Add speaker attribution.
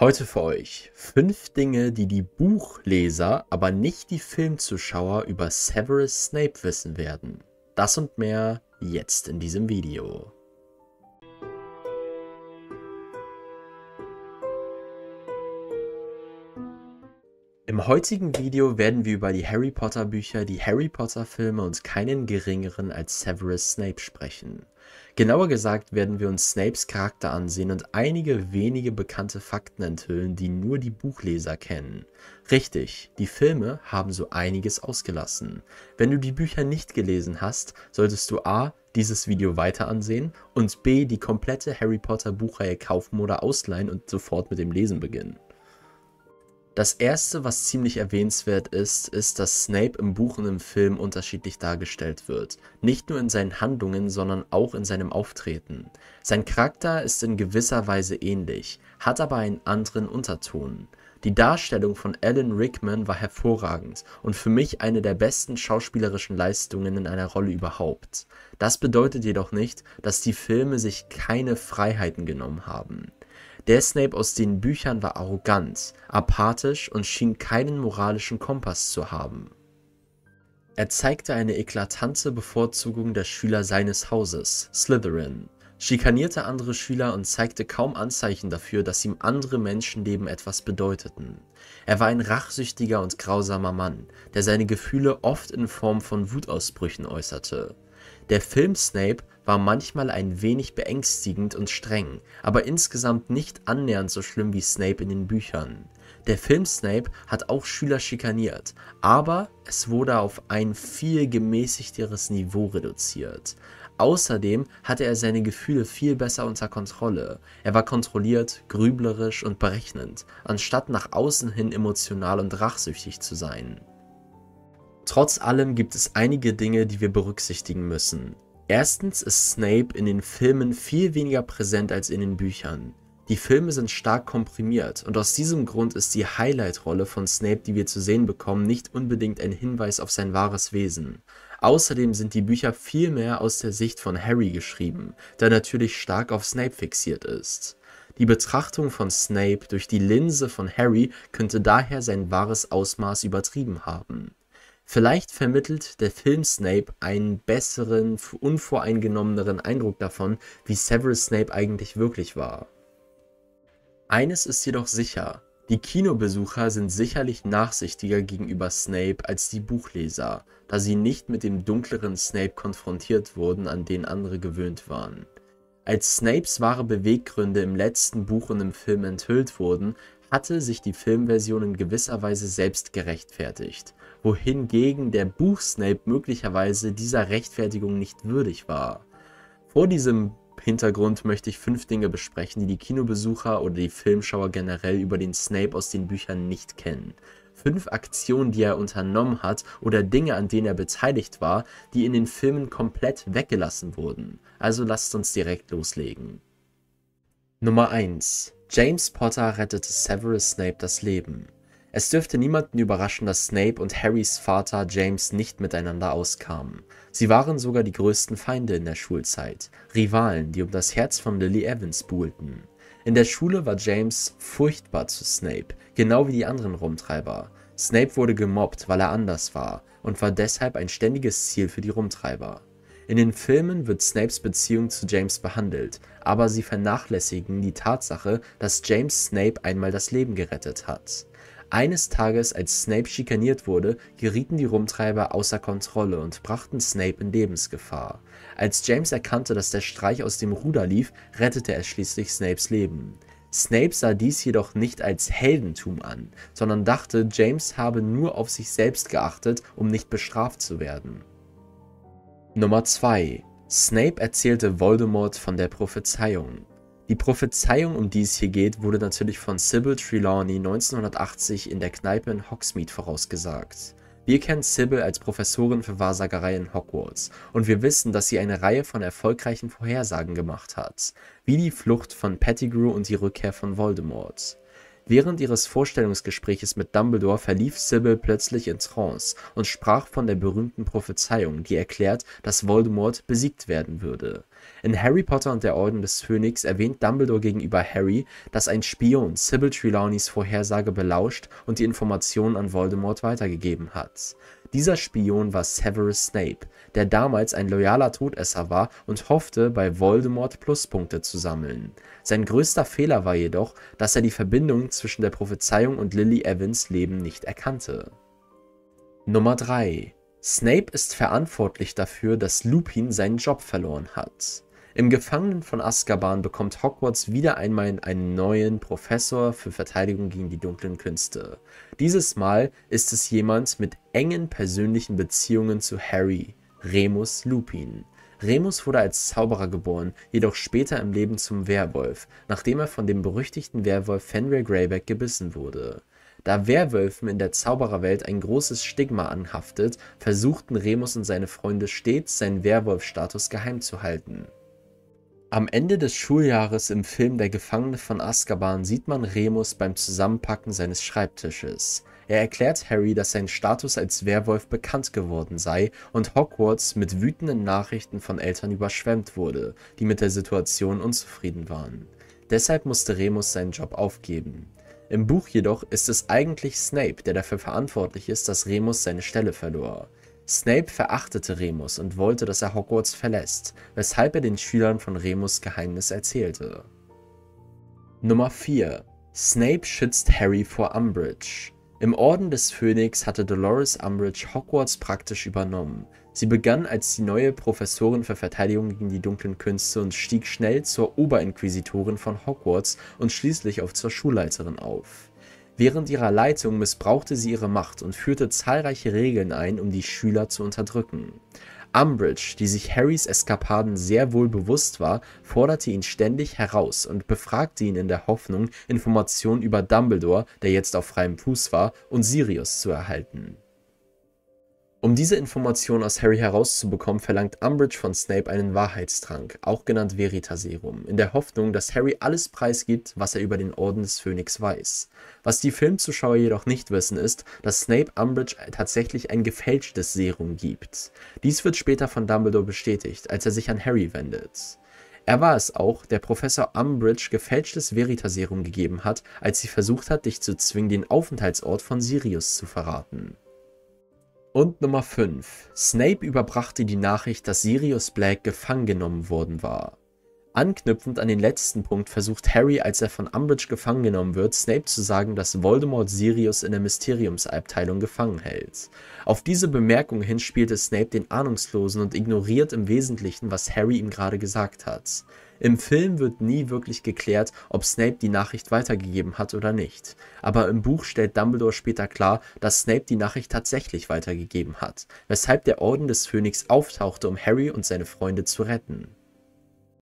Speaker 1: Heute für euch fünf Dinge, die die Buchleser, aber nicht die Filmzuschauer über Severus Snape wissen werden. Das und mehr jetzt in diesem Video. Im heutigen Video werden wir über die Harry Potter Bücher, die Harry Potter Filme und keinen geringeren als Severus Snape sprechen. Genauer gesagt werden wir uns Snapes Charakter ansehen und einige wenige bekannte Fakten enthüllen, die nur die Buchleser kennen. Richtig, die Filme haben so einiges ausgelassen. Wenn du die Bücher nicht gelesen hast, solltest du a dieses Video weiter ansehen und b die komplette Harry Potter Buchreihe kaufen oder ausleihen und sofort mit dem Lesen beginnen. Das erste, was ziemlich erwähnenswert ist, ist, dass Snape im Buch und im Film unterschiedlich dargestellt wird. Nicht nur in seinen Handlungen, sondern auch in seinem Auftreten. Sein Charakter ist in gewisser Weise ähnlich, hat aber einen anderen Unterton. Die Darstellung von Alan Rickman war hervorragend und für mich eine der besten schauspielerischen Leistungen in einer Rolle überhaupt. Das bedeutet jedoch nicht, dass die Filme sich keine Freiheiten genommen haben. Der Snape aus den Büchern war arrogant, apathisch und schien keinen moralischen Kompass zu haben. Er zeigte eine eklatante Bevorzugung der Schüler seines Hauses, Slytherin, schikanierte andere Schüler und zeigte kaum Anzeichen dafür, dass ihm andere Menschenleben etwas bedeuteten. Er war ein rachsüchtiger und grausamer Mann, der seine Gefühle oft in Form von Wutausbrüchen äußerte. Der Film Snape war manchmal ein wenig beängstigend und streng, aber insgesamt nicht annähernd so schlimm wie Snape in den Büchern. Der Film Snape hat auch Schüler schikaniert, aber es wurde auf ein viel gemäßigteres Niveau reduziert. Außerdem hatte er seine Gefühle viel besser unter Kontrolle. Er war kontrolliert, grüblerisch und berechnend, anstatt nach außen hin emotional und rachsüchtig zu sein. Trotz allem gibt es einige Dinge, die wir berücksichtigen müssen. Erstens ist Snape in den Filmen viel weniger präsent als in den Büchern. Die Filme sind stark komprimiert und aus diesem Grund ist die Highlight-Rolle von Snape, die wir zu sehen bekommen, nicht unbedingt ein Hinweis auf sein wahres Wesen. Außerdem sind die Bücher viel mehr aus der Sicht von Harry geschrieben, der natürlich stark auf Snape fixiert ist. Die Betrachtung von Snape durch die Linse von Harry könnte daher sein wahres Ausmaß übertrieben haben. Vielleicht vermittelt der Film Snape einen besseren, unvoreingenommeneren Eindruck davon, wie Severus Snape eigentlich wirklich war. Eines ist jedoch sicher, die Kinobesucher sind sicherlich nachsichtiger gegenüber Snape als die Buchleser, da sie nicht mit dem dunkleren Snape konfrontiert wurden, an den andere gewöhnt waren. Als Snapes wahre Beweggründe im letzten Buch und im Film enthüllt wurden, hatte sich die Filmversion in gewisser Weise selbst gerechtfertigt, wohingegen der Buch Snape möglicherweise dieser Rechtfertigung nicht würdig war. Vor diesem Hintergrund möchte ich fünf Dinge besprechen, die die Kinobesucher oder die Filmschauer generell über den Snape aus den Büchern nicht kennen. Fünf Aktionen, die er unternommen hat oder Dinge, an denen er beteiligt war, die in den Filmen komplett weggelassen wurden. Also lasst uns direkt loslegen. Nummer 1. James Potter rettete Severus Snape das Leben. Es dürfte niemanden überraschen, dass Snape und Harrys Vater James nicht miteinander auskamen. Sie waren sogar die größten Feinde in der Schulzeit, Rivalen, die um das Herz von Lily Evans buhlten. In der Schule war James furchtbar zu Snape, genau wie die anderen Rumtreiber. Snape wurde gemobbt, weil er anders war und war deshalb ein ständiges Ziel für die Rumtreiber. In den Filmen wird Snapes Beziehung zu James behandelt, aber sie vernachlässigen die Tatsache, dass James Snape einmal das Leben gerettet hat. Eines Tages, als Snape schikaniert wurde, gerieten die Rumtreiber außer Kontrolle und brachten Snape in Lebensgefahr. Als James erkannte, dass der Streich aus dem Ruder lief, rettete er schließlich Snapes Leben. Snape sah dies jedoch nicht als Heldentum an, sondern dachte, James habe nur auf sich selbst geachtet, um nicht bestraft zu werden. Nummer 2. Snape erzählte Voldemort von der Prophezeiung. Die Prophezeiung, um die es hier geht, wurde natürlich von Sybil Trelawney 1980 in der Kneipe in Hogsmeade vorausgesagt. Wir kennen Sybil als Professorin für Wahrsagerei in Hogwarts und wir wissen, dass sie eine Reihe von erfolgreichen Vorhersagen gemacht hat, wie die Flucht von Pettigrew und die Rückkehr von Voldemort. Während ihres Vorstellungsgespräches mit Dumbledore verlief Sybil plötzlich in Trance und sprach von der berühmten Prophezeiung, die erklärt, dass Voldemort besiegt werden würde. In Harry Potter und der Orden des Phönix erwähnt Dumbledore gegenüber Harry, dass ein Spion Sybil Trelawneys Vorhersage belauscht und die Informationen an Voldemort weitergegeben hat. Dieser Spion war Severus Snape, der damals ein loyaler Todesser war und hoffte, bei Voldemort Pluspunkte zu sammeln. Sein größter Fehler war jedoch, dass er die Verbindung zwischen der Prophezeiung und Lily Evans Leben nicht erkannte. Nummer 3 Snape ist verantwortlich dafür, dass Lupin seinen Job verloren hat. Im Gefangenen von Azkaban bekommt Hogwarts wieder einmal einen neuen Professor für Verteidigung gegen die dunklen Künste. Dieses Mal ist es jemand mit engen persönlichen Beziehungen zu Harry, Remus Lupin. Remus wurde als Zauberer geboren, jedoch später im Leben zum Werwolf, nachdem er von dem berüchtigten Werwolf Fenrir Greyback gebissen wurde. Da Werwölfen in der Zaubererwelt ein großes Stigma anhaftet, versuchten Remus und seine Freunde stets, seinen Werwolf-Status geheim zu halten. Am Ende des Schuljahres im Film Der Gefangene von Azkaban sieht man Remus beim Zusammenpacken seines Schreibtisches. Er erklärt Harry, dass sein Status als Werwolf bekannt geworden sei und Hogwarts mit wütenden Nachrichten von Eltern überschwemmt wurde, die mit der Situation unzufrieden waren. Deshalb musste Remus seinen Job aufgeben. Im Buch jedoch ist es eigentlich Snape, der dafür verantwortlich ist, dass Remus seine Stelle verlor. Snape verachtete Remus und wollte, dass er Hogwarts verlässt, weshalb er den Schülern von Remus Geheimnis erzählte. Nummer 4. Snape schützt Harry vor Umbridge. Im Orden des Phönix hatte Dolores Umbridge Hogwarts praktisch übernommen. Sie begann als die neue Professorin für Verteidigung gegen die dunklen Künste und stieg schnell zur Oberinquisitorin von Hogwarts und schließlich auf zur Schulleiterin auf. Während ihrer Leitung missbrauchte sie ihre Macht und führte zahlreiche Regeln ein, um die Schüler zu unterdrücken. Umbridge, die sich Harrys Eskapaden sehr wohl bewusst war, forderte ihn ständig heraus und befragte ihn in der Hoffnung, Informationen über Dumbledore, der jetzt auf freiem Fuß war, und Sirius zu erhalten. Um diese Information aus Harry herauszubekommen, verlangt Umbridge von Snape einen Wahrheitstrank, auch genannt Veritaserum, in der Hoffnung, dass Harry alles preisgibt, was er über den Orden des Phönix weiß. Was die Filmzuschauer jedoch nicht wissen, ist, dass Snape Umbridge tatsächlich ein gefälschtes Serum gibt. Dies wird später von Dumbledore bestätigt, als er sich an Harry wendet. Er war es auch, der Professor Umbridge gefälschtes Veritaserum gegeben hat, als sie versucht hat, dich zu zwingen, den Aufenthaltsort von Sirius zu verraten. Und Nummer 5. Snape überbrachte die Nachricht, dass Sirius Black gefangen genommen worden war. Anknüpfend an den letzten Punkt versucht Harry, als er von Umbridge gefangen genommen wird, Snape zu sagen, dass Voldemort Sirius in der Mysteriumsabteilung gefangen hält. Auf diese Bemerkung hin spielte Snape den Ahnungslosen und ignoriert im Wesentlichen, was Harry ihm gerade gesagt hat. Im Film wird nie wirklich geklärt, ob Snape die Nachricht weitergegeben hat oder nicht. Aber im Buch stellt Dumbledore später klar, dass Snape die Nachricht tatsächlich weitergegeben hat, weshalb der Orden des Phönix auftauchte, um Harry und seine Freunde zu retten.